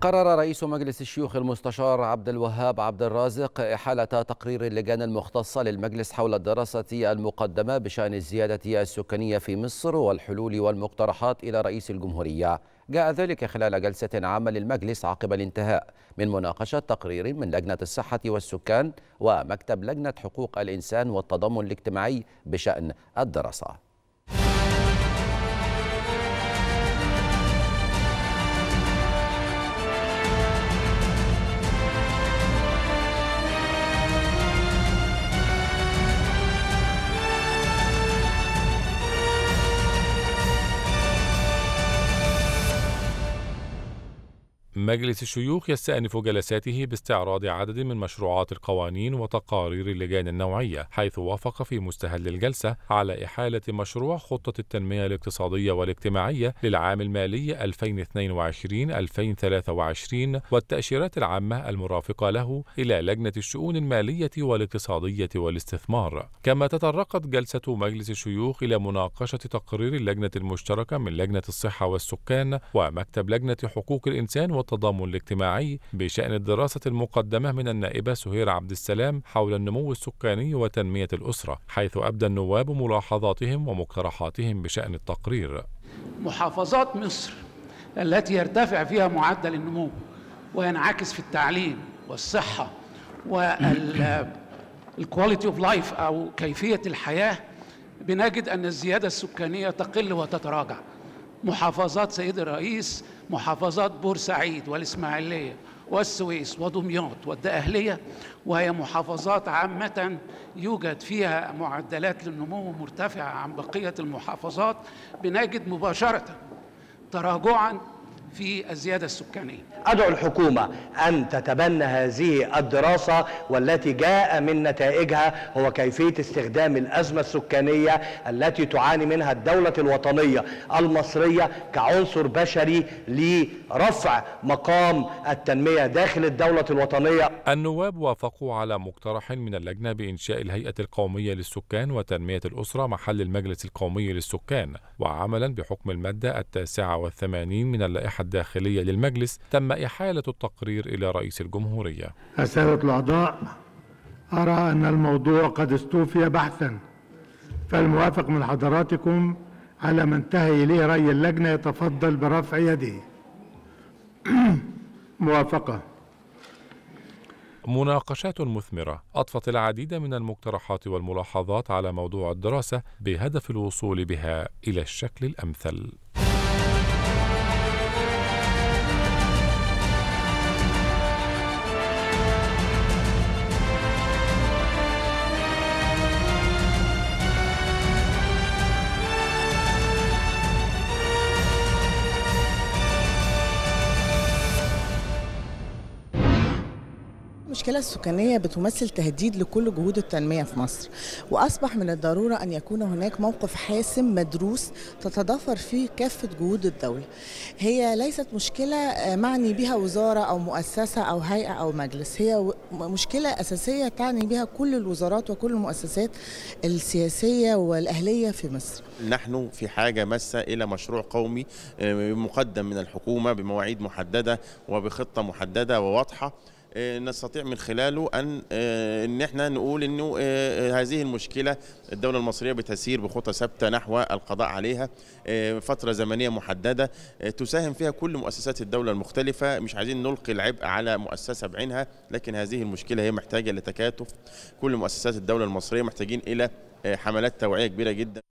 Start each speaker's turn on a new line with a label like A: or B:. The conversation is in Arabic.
A: قرر رئيس مجلس الشيوخ المستشار عبد الوهاب عبد الرازق إحالة تقرير اللجان المختصة للمجلس حول الدراسة المقدمة بشأن الزيادة السكانية في مصر والحلول والمقترحات إلى رئيس الجمهورية جاء ذلك خلال جلسة عامة للمجلس عقب الانتهاء من مناقشة تقرير من لجنة الصحة والسكان ومكتب لجنة حقوق الإنسان والتضامن الاجتماعي بشأن الدراسة
B: مجلس الشيوخ يستأنف جلساته باستعراض عدد من مشروعات القوانين وتقارير اللجان النوعية حيث وافق في مستهل الجلسة على إحالة مشروع خطة التنمية الاقتصادية والاجتماعية للعام المالي 2022-2023 والتأشيرات العامة المرافقة له إلى لجنة الشؤون المالية والاقتصادية والاستثمار كما تطرقت جلسة مجلس الشيوخ إلى مناقشة تقرير اللجنة المشتركة من لجنة الصحة والسكان ومكتب لجنة حقوق الإنسان والتضامن الاجتماعي بشأن الدراسة المقدمة من النائبة سهير عبد السلام حول النمو السكاني وتنمية الأسرة حيث أبدى النواب ملاحظاتهم ومقترحاتهم بشأن التقرير
A: محافظات مصر التي يرتفع فيها معدل النمو وينعكس في التعليم والصحة والكواليتي اوف لايف او كيفية الحياة بنجد أن الزيادة السكانية تقل وتتراجع محافظات سيد الرئيس محافظات بورسعيد والإسماعيلية والسويس ودمياط والدأهلية وهي محافظات عامة يوجد فيها معدلات للنمو مرتفعة عن بقية المحافظات بنجد مباشرة تراجعا في الزيادة السكانية أدعو الحكومة أن تتبنى هذه الدراسة والتي جاء من نتائجها هو كيفية استخدام الأزمة السكانية التي تعاني منها الدولة الوطنية المصرية كعنصر بشري لرفع مقام التنمية داخل الدولة الوطنية
B: النواب وافقوا على مقترح من اللجنة بإنشاء الهيئة القومية للسكان وتنمية الأسرة محل المجلس القومي للسكان وعملا بحكم المادة التاسعة والثمانين من اللائحة الداخلية للمجلس تم إحالة التقرير إلى رئيس الجمهورية
A: السادة الأعضاء أرى أن الموضوع قد استوفي بحثا فالموافق من حضراتكم على ما انتهى إليه رأي اللجنة يتفضل برفع يده موافقة
B: مناقشات مثمرة أضفت العديد من المقترحات والملاحظات على موضوع الدراسة بهدف الوصول بها إلى الشكل الأمثل
C: المشكلة السكانية بتمثل تهديد لكل جهود التنمية في مصر وأصبح من الضرورة أن يكون هناك موقف حاسم مدروس تتضافر فيه كافة جهود الدولة هي ليست مشكلة آه، معني بها وزارة أو مؤسسة أو هيئة أو مجلس هي مشكلة أساسية تعني بها كل الوزارات وكل المؤسسات السياسية والأهلية في مصر
D: نحن في حاجة ماسة إلى مشروع قومي آه، مقدم من الحكومة بمواعيد محددة وبخطة محددة وواضحة آه، نستطيع من خلاله ان آه، ان احنا نقول انه آه، هذه المشكله الدوله المصريه بتسير بخطى ثابته نحو القضاء عليها فتره زمنيه محدده تساهم فيها كل مؤسسات الدوله المختلفه مش عايزين نلقي العبء على مؤسسه بعينها لكن هذه المشكله هي محتاجه لتكاتف كل مؤسسات الدوله المصريه محتاجين الى حملات توعيه كبيره جدا